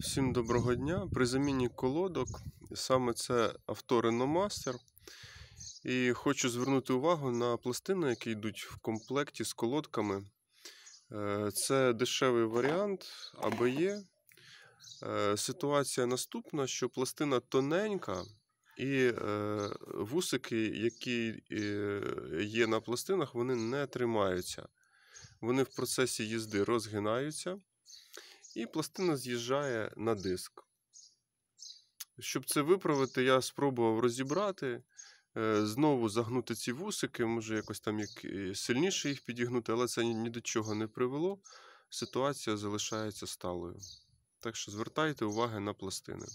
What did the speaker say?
Всім доброго дня! При заміні колодок саме це авто Реномастер. І хочу звернути увагу на пластини, які йдуть в комплекті з колодками. Е, це дешевий варіант Є. Е, ситуація наступна, що пластина тоненька, і е, вусики, які є на пластинах, вони не тримаються. Вони в процесі їзди розгинаються і пластина з'їжджає на диск. Щоб це виправити, я спробував розібрати, е, знову загнути ці вусики, може якось там як е, сильніше їх підігнути, але це ні до чого не привело. Ситуація залишається сталою. Так що звертайте увагу на пластини.